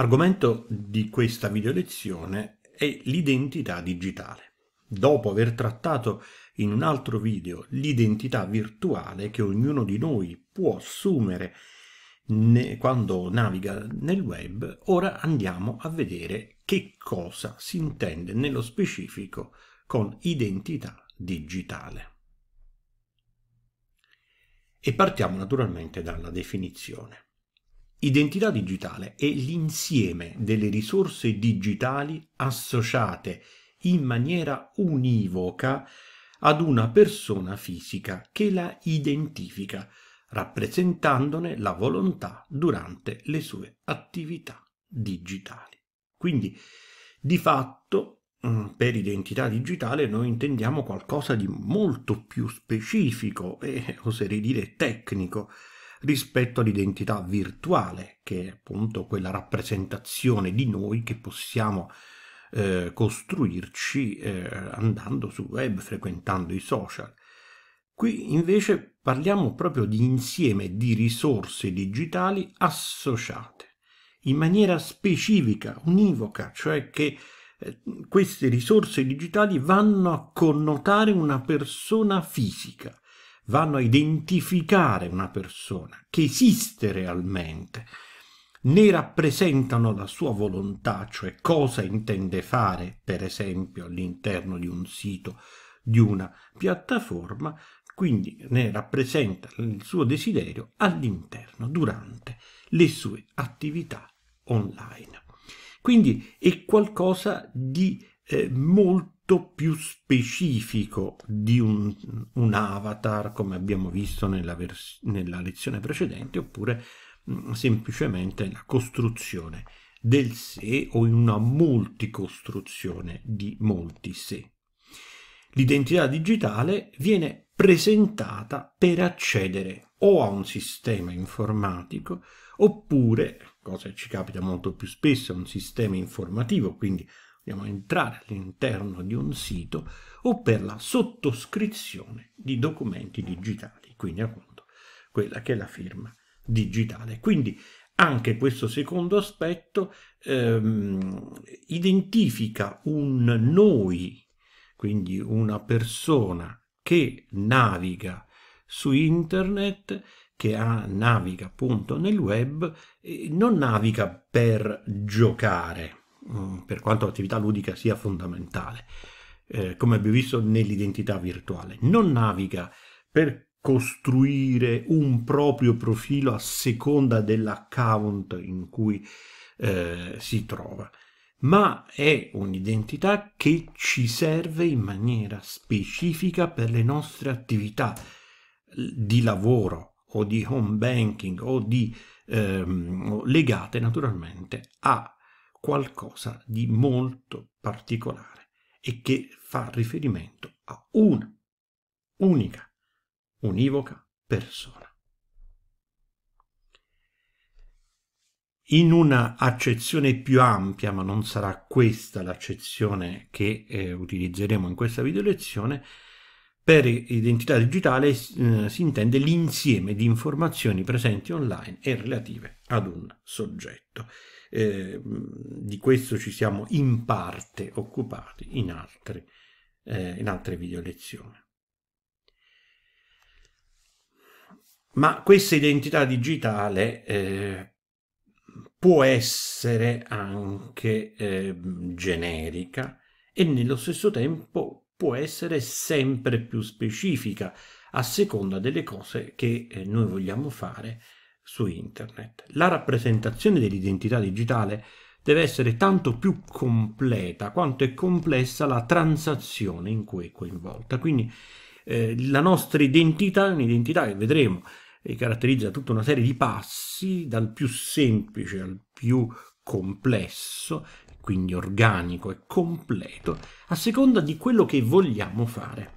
Argomento di questa videolezione è l'identità digitale. Dopo aver trattato in un altro video l'identità virtuale che ognuno di noi può assumere quando naviga nel web, ora andiamo a vedere che cosa si intende nello specifico con identità digitale. E partiamo naturalmente dalla definizione. Identità digitale è l'insieme delle risorse digitali associate in maniera univoca ad una persona fisica che la identifica, rappresentandone la volontà durante le sue attività digitali. Quindi, di fatto, mm, per identità digitale noi intendiamo qualcosa di molto più specifico e eh, oserei dire tecnico, rispetto all'identità virtuale, che è appunto quella rappresentazione di noi che possiamo eh, costruirci eh, andando sul web, frequentando i social. Qui invece parliamo proprio di insieme di risorse digitali associate in maniera specifica, univoca, cioè che eh, queste risorse digitali vanno a connotare una persona fisica vanno a identificare una persona che esiste realmente, ne rappresentano la sua volontà, cioè cosa intende fare, per esempio, all'interno di un sito, di una piattaforma, quindi ne rappresenta il suo desiderio all'interno, durante le sue attività online. Quindi è qualcosa di eh, molto molto più specifico di un, un avatar, come abbiamo visto nella, vers- nella lezione precedente, oppure mm, semplicemente la costruzione del sé o in una multicostruzione di molti sé. L'identità digitale viene presentata per accedere o a un sistema informatico oppure, cosa ci capita molto più spesso, a un sistema informativo, quindi andiamo entrare all'interno di un sito o per la sottoscrizione di documenti digitali, quindi appunto quella che è la firma digitale. Quindi anche questo secondo aspetto ehm, identifica un noi, quindi una persona che naviga su internet, che ha, naviga appunto nel web, non naviga per giocare, Mm, per quanto l'attività ludica sia fondamentale, eh, come abbiamo visto nell'identità virtuale, non naviga per costruire un proprio profilo a seconda dell'account in cui eh, si trova, ma è un'identità che ci serve in maniera specifica per le nostre attività di lavoro o di home banking o di ehm, legate naturalmente a qualcosa di molto particolare e che fa riferimento a una unica, univoca persona. In una accezione più ampia, ma non sarà questa l'accezione che eh, utilizzeremo in questa video lezione, per identità digitale eh, si intende l'insieme di informazioni presenti online e relative ad un soggetto. Eh, di questo ci siamo in parte occupati in, altri, eh, in altre video lezioni. Ma questa identità digitale eh, può essere anche eh, generica e nello stesso tempo può essere sempre più specifica a seconda delle cose che eh, noi vogliamo fare su internet. La rappresentazione dell'identità digitale deve essere tanto più completa quanto è complessa la transazione in cui è coinvolta. Quindi eh, la nostra identità è un'identità che vedremo e caratterizza tutta una serie di passi dal più semplice al più complesso quindi organico e completo, a seconda di quello che vogliamo fare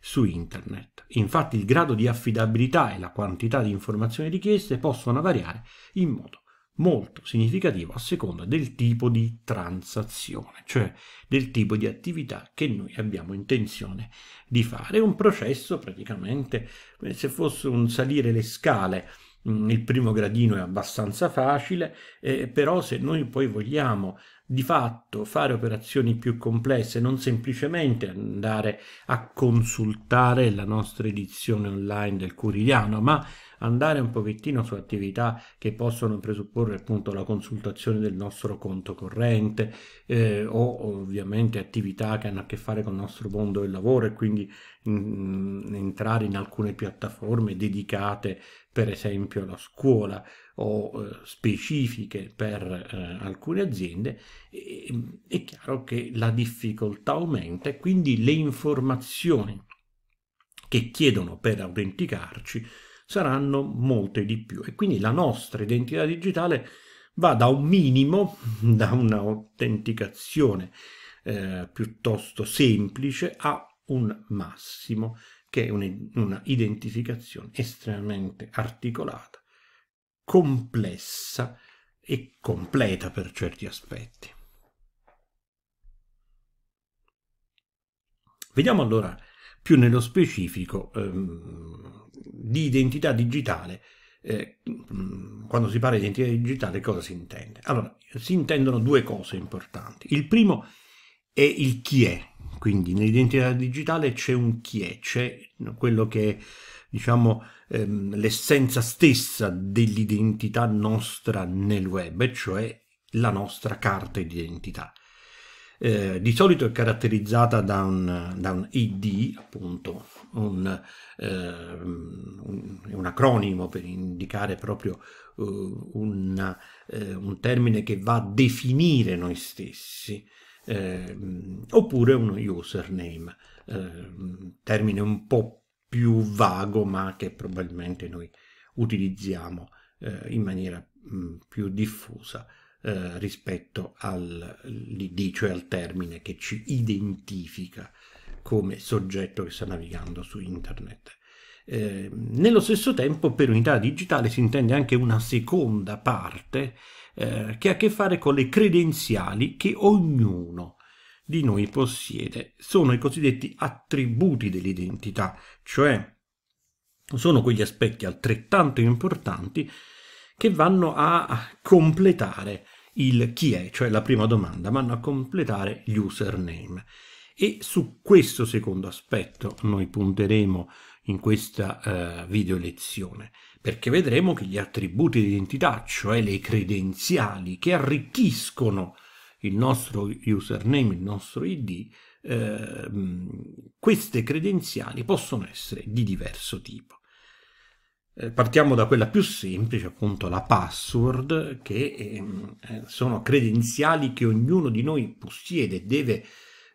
su internet. Infatti il grado di affidabilità e la quantità di informazioni richieste possono variare in modo molto significativo a seconda del tipo di transazione, cioè del tipo di attività che noi abbiamo intenzione di fare. È un processo praticamente come se fosse un salire le scale. Mm, il primo gradino è abbastanza facile, eh, però se noi poi vogliamo di fatto fare operazioni più complesse, non semplicemente andare a consultare la nostra edizione online del quotidiano, ma andare un pochettino su attività che possono presupporre appunto la consultazione del nostro conto corrente eh, o ovviamente attività che hanno a che fare con il nostro mondo del lavoro e quindi mh, mm, mm, entrare in alcune piattaforme dedicate per esempio alla scuola o eh, specifiche per eh, alcune aziende, è, è chiaro che la difficoltà aumenta e quindi le informazioni che chiedono per autenticarci saranno molte di più e quindi la nostra identità digitale va da un minimo, da un'autenticazione eh, piuttosto semplice a un massimo che è un'identificazione estremamente articolata complessa e completa per certi aspetti. Vediamo allora più nello specifico ehm, di identità digitale, eh, quando si parla di identità digitale cosa si intende? Allora, si intendono due cose importanti. Il primo è il chi è, quindi nell'identità digitale c'è un chi è, c'è quello che diciamo, ehm, l'essenza stessa dell'identità nostra nel web, cioè la nostra carta d'identità. Eh, di solito è caratterizzata da un, da un ID, appunto, un, eh, un, un, acronimo per indicare proprio uh, una, eh, un termine che va a definire noi stessi, ehm, oppure uno username, ehm, termine un po' più vago, ma che probabilmente noi utilizziamo eh, in maniera mh, mm, più diffusa eh, rispetto all'ID, cioè al termine che ci identifica come soggetto che sta navigando su internet. Eh, nello stesso tempo per unità digitale si intende anche una seconda parte eh, che ha a che fare con le credenziali che ognuno di noi possiede. Sono i cosiddetti attributi dell'identità, cioè sono quegli aspetti altrettanto importanti che vanno a completare il chi è, cioè la prima domanda, vanno a completare gli username. E su questo secondo aspetto noi punteremo in questa eh, video lezione, perché vedremo che gli attributi di identità, cioè le credenziali che arricchiscono il nostro username, il nostro ID, eh, queste credenziali possono essere di diverso tipo. Eh, partiamo da quella più semplice, appunto la password, che ehm, eh, sono credenziali che ognuno di noi possiede, deve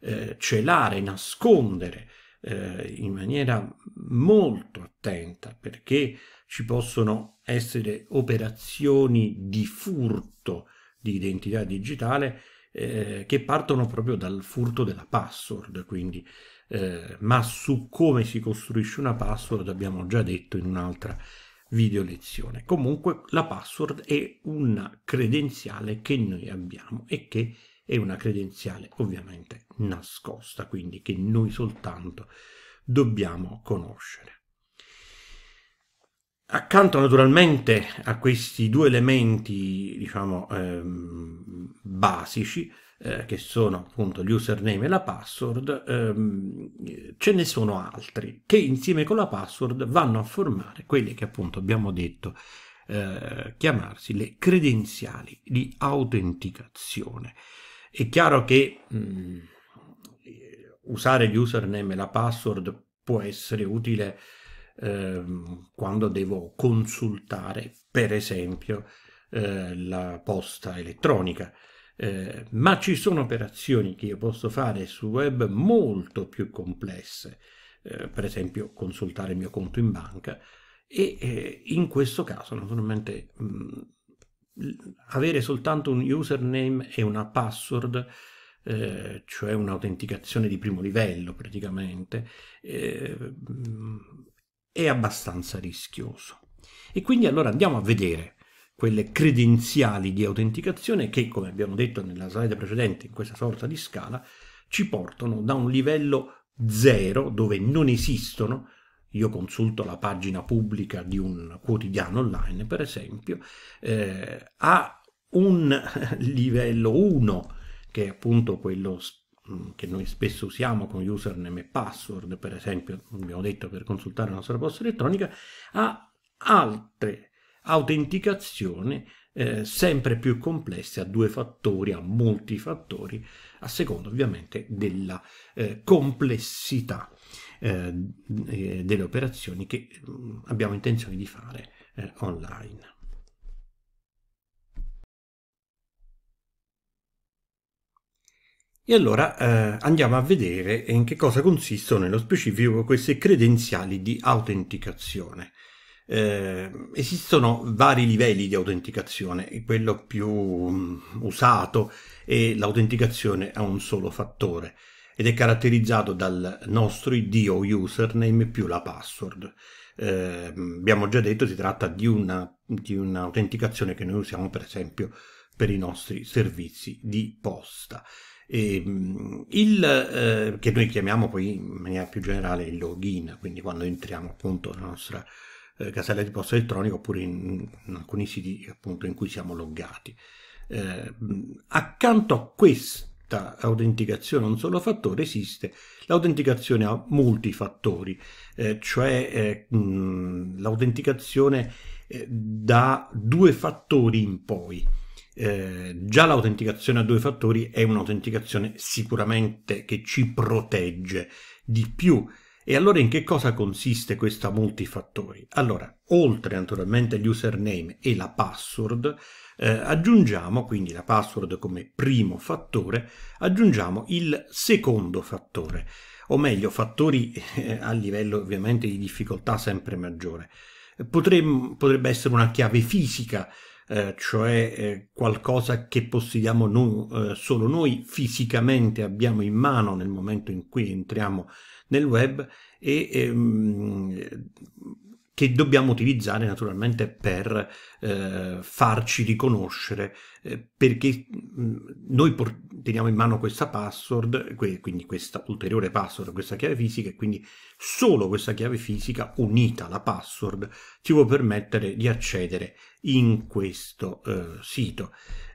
eh, celare, nascondere eh, in maniera molto attenta, perché ci possono essere operazioni di furto di identità digitale eh, che partono proprio dal furto della password, quindi, eh, ma su come si costruisce una password abbiamo già detto in un'altra video lezione. Comunque la password è una credenziale che noi abbiamo e che è una credenziale ovviamente nascosta, quindi che noi soltanto dobbiamo conoscere. Accanto naturalmente a questi due elementi, diciamo, ehm, basici, eh, che sono appunto l'username e la password, ehm, ce ne sono altri che insieme con la password vanno a formare quelle che appunto abbiamo detto eh, chiamarsi le credenziali di autenticazione. È chiaro che mh, mm, usare gli username e la password può essere utile Ehm, quando devo consultare, per esempio, eh, la posta elettronica. Eh, ma ci sono operazioni che io posso fare sul web molto più complesse, eh, per esempio consultare il mio conto in banca e eh, in questo caso naturalmente mh, mm, avere soltanto un username e una password eh, cioè un'autenticazione di primo livello praticamente, eh, mm, è abbastanza rischioso. E quindi allora andiamo a vedere quelle credenziali di autenticazione che, come abbiamo detto nella slide precedente, in questa sorta di scala, ci portano da un livello 0, dove non esistono, io consulto la pagina pubblica di un quotidiano online, per esempio, eh, a un livello 1, che è appunto quello Mm, che noi spesso usiamo con username e password, per esempio, abbiamo detto per consultare la nostra posta elettronica, ha altre autenticazioni eh, sempre più complesse a due fattori, a molti fattori, a seconda ovviamente della eh, complessità eh, eh delle operazioni che mm, abbiamo intenzione di fare eh, online. E allora eh, andiamo a vedere in che cosa consistono nello specifico queste credenziali di autenticazione. Eh, esistono vari livelli di autenticazione, quello più um, usato è l'autenticazione a un solo fattore ed è caratterizzato dal nostro ID o username più la password. Eh, abbiamo già detto si tratta di, un'autenticazione che noi usiamo per esempio per i nostri servizi di posta. E, ehm, il, eh, che noi chiamiamo poi in maniera più generale il login, quindi quando entriamo appunto nella nostra eh, casella di posta elettronica oppure in, in, alcuni siti appunto in cui siamo loggati. Eh, accanto a questa autenticazione a un solo fattore esiste l'autenticazione a molti multifattori, eh, cioè eh, mh, l'autenticazione eh, da due fattori in poi. Eh, già l'autenticazione a due fattori è un'autenticazione sicuramente che ci protegge di più. E allora in che cosa consiste questa multifattori? Allora, oltre naturalmente l'username e la password, eh, aggiungiamo quindi la password come primo fattore, aggiungiamo il secondo fattore, o meglio fattori eh, a livello ovviamente di difficoltà sempre maggiore. Potremmo, potrebbe essere una chiave fisica, eh, cioè eh, qualcosa che possediamo noi, eh, solo noi fisicamente abbiamo in mano nel momento in cui entriamo nel web e ehm, che dobbiamo utilizzare naturalmente per eh, farci riconoscere, eh, perché mh, noi por- teniamo in mano questa password, que- quindi questa ulteriore password, questa chiave fisica, e quindi solo questa chiave fisica unita alla password ci può permettere di accedere in questo eh, sito.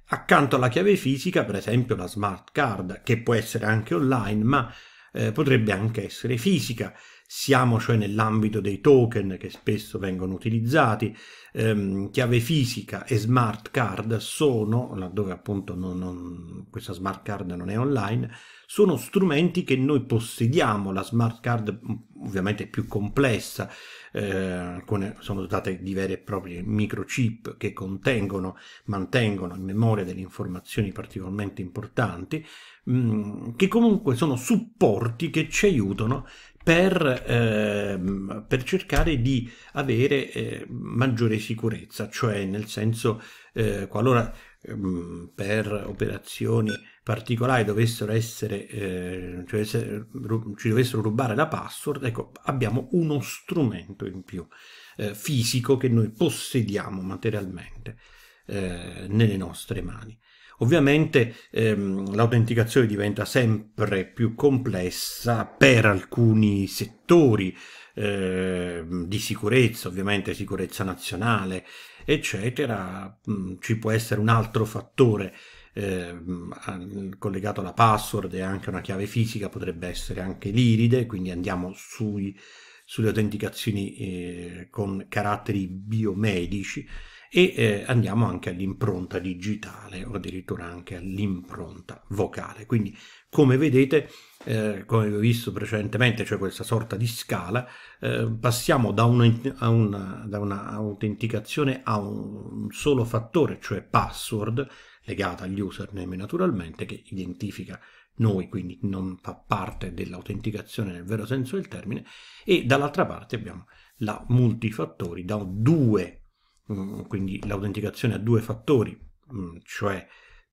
Accanto alla chiave fisica, per esempio la smart card, che può essere anche online, ma eh, potrebbe anche essere fisica siamo cioè nell'ambito dei token che spesso vengono utilizzati, ehm, chiave fisica e smart card sono, laddove appunto non, non, questa smart card non è online, sono strumenti che noi possediamo, la smart card ovviamente è più complessa, eh, alcune sono dotate di vere e proprie microchip che contengono, mantengono in memoria delle informazioni particolarmente importanti, mh, che comunque sono supporti che ci aiutano per, ehm, per cercare di avere eh, maggiore sicurezza, cioè nel senso eh, qualora ehm, per operazioni particolari dovessero essere, eh, cioè se, ci dovessero rubare la password, ecco, abbiamo uno strumento in più eh, fisico che noi possediamo materialmente eh, nelle nostre mani. Ovviamente ehm, l'autenticazione diventa sempre più complessa per alcuni settori eh, di sicurezza, ovviamente sicurezza nazionale, eccetera. Mm, ci può essere un altro fattore eh, collegato alla password e anche una chiave fisica, potrebbe essere anche l'iride, quindi andiamo sui, sulle autenticazioni eh, con caratteri biomedici e eh, andiamo anche all'impronta digitale o addirittura anche all'impronta vocale. Quindi come vedete, eh, come vi ho visto precedentemente, c'è cioè questa sorta di scala, eh, passiamo da, un'autenticazione una, a un solo fattore, cioè password, legata agli username naturalmente, che identifica noi, quindi non fa parte dell'autenticazione nel vero senso del termine, e dall'altra parte abbiamo la multifattori da due Mm, quindi l'autenticazione a due fattori, mm, cioè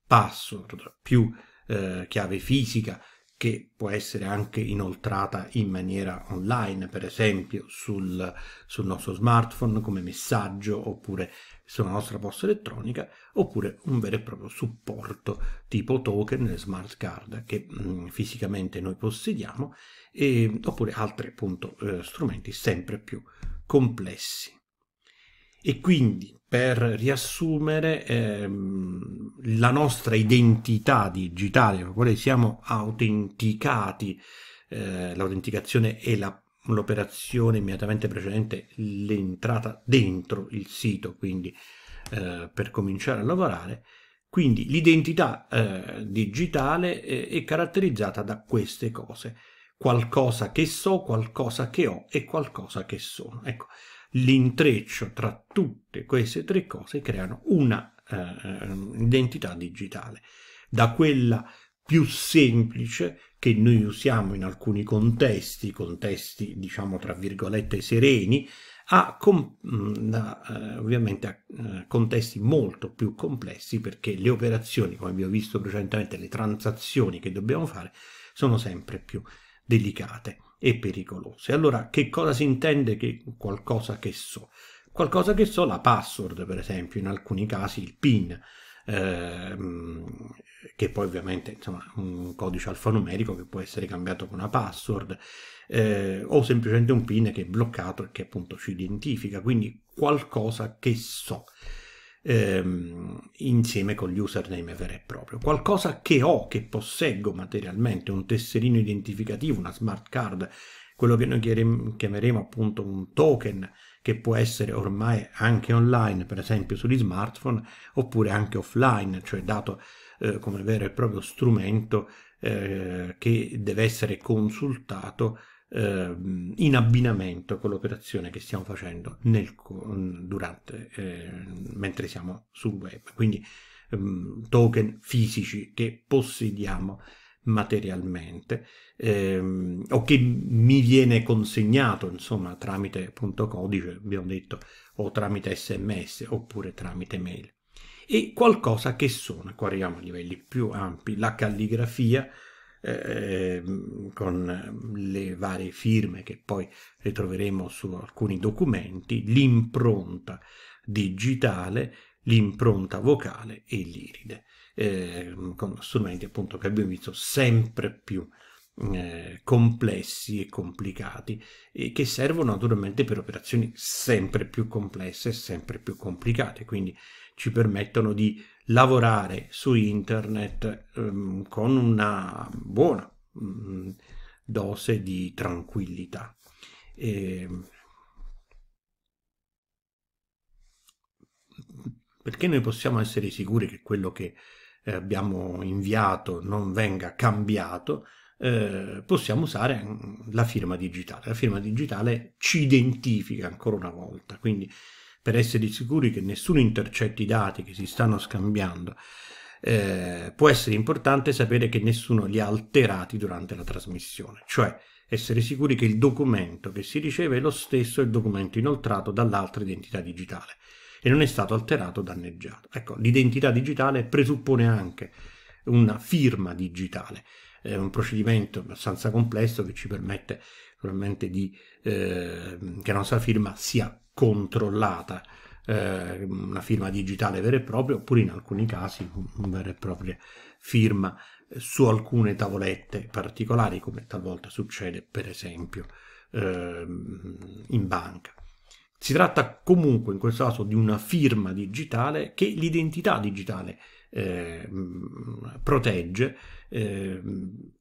password più eh, chiave fisica che può essere anche inoltrata in maniera online, per esempio sul, sul nostro smartphone come messaggio oppure sulla nostra posta elettronica, oppure un vero e proprio supporto tipo token, smart card che mh, mm, fisicamente noi possediamo, e, oppure altri appunto eh, strumenti sempre più complessi. E quindi, per riassumere, ehm, la nostra identità digitale con quale siamo autenticati, eh, l'autenticazione è la l'operazione immediatamente precedente l'entrata dentro il sito, quindi eh, per cominciare a lavorare. Quindi l'identità eh, digitale eh, è caratterizzata da queste cose, qualcosa che so, qualcosa che ho e qualcosa che sono. Ecco, l'intreccio tra tutte queste tre cose creano una eh, eh, identità digitale, da quella più semplice che noi usiamo in alcuni contesti, contesti diciamo tra virgolette sereni, a, mm, da, eh, ovviamente a eh, contesti molto più complessi perché le operazioni, come abbiamo visto precedentemente, le transazioni che dobbiamo fare sono sempre più delicate e pericolose. Allora, che cosa si intende che qualcosa che so? Qualcosa che so, la password, per esempio, in alcuni casi il PIN, ehm, che poi ovviamente insomma un codice alfanumerico che può essere cambiato con una password, eh, o semplicemente un PIN che è bloccato e che appunto ci identifica, quindi qualcosa che so ehm, insieme con gli username vero e proprio. Qualcosa che ho, che posseggo materialmente, un tesserino identificativo, una smart card, quello che noi chiameremo appunto un token che può essere ormai anche online, per esempio sugli smartphone, oppure anche offline, cioè dato eh, come vero e proprio strumento eh, che deve essere consultato eh, in abbinamento con l'operazione che stiamo facendo nel, durante, eh, mentre siamo sul web. Quindi ehm, token fisici che possediamo materialmente ehm, o che mi viene consegnato insomma tramite appunto codice abbiamo detto o tramite sms oppure tramite mail e qualcosa che sono qua arriviamo a livelli più ampi la calligrafia Ehm, con le varie firme che poi ritroveremo su alcuni documenti, l'impronta digitale, l'impronta vocale e l'iride, eh, con strumenti appunto che abbiamo visto sempre più eh, complessi e complicati e che servono naturalmente per operazioni sempre più complesse e sempre più complicate quindi ci permettono di lavorare su internet ehm, con una buona mh, mm, dose di tranquillità. E... Ehm, perché noi possiamo essere sicuri che quello che eh, abbiamo inviato non venga cambiato, eh, possiamo usare la firma digitale. La firma digitale ci identifica ancora una volta, quindi per essere sicuri che nessuno intercetti i dati che si stanno scambiando, eh, può essere importante sapere che nessuno li ha alterati durante la trasmissione, cioè essere sicuri che il documento che si riceve è lo stesso il documento inoltrato dall'altra identità digitale e non è stato alterato o danneggiato. Ecco, l'identità digitale presuppone anche una firma digitale, è un procedimento abbastanza complesso che ci permette di eh, che la nostra firma sia controllata, eh, una firma digitale vera e propria, oppure in alcuni casi una vera e propria firma eh, su alcune tavolette particolari, come talvolta succede per esempio eh, in banca. Si tratta comunque in questo caso di una firma digitale che l'identità digitale eh, protegge eh,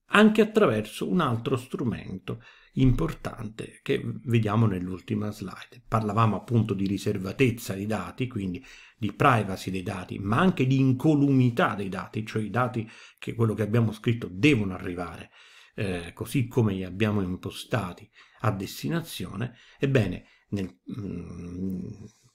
anche attraverso un altro strumento importante che vediamo nell'ultima slide. Parlavamo appunto di riservatezza dei dati, quindi di privacy dei dati, ma anche di incolumità dei dati, cioè i dati che quello che abbiamo scritto devono arrivare eh, così come li abbiamo impostati a destinazione. Ebbene, nel, mm,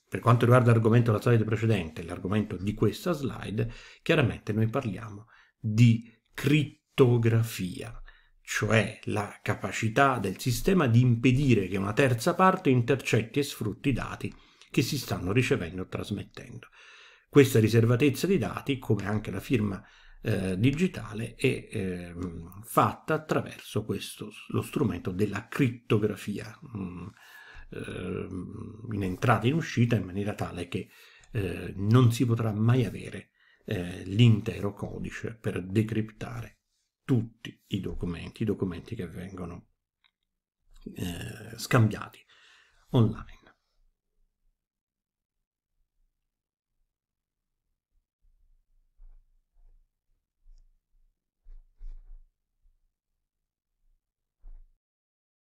per quanto riguarda l'argomento della slide precedente, l'argomento di questa slide, chiaramente noi parliamo di criptografia cioè la capacità del sistema di impedire che una terza parte intercetti e sfrutti i dati che si stanno ricevendo o trasmettendo. Questa riservatezza di dati, come anche la firma eh, digitale, è eh, fatta attraverso questo, lo strumento della criptografia, mh, mm, eh, in entrata e in uscita, in maniera tale che eh, non si potrà mai avere eh, l'intero codice per decriptare tutti i documenti, i documenti che vengono eh, scambiati online.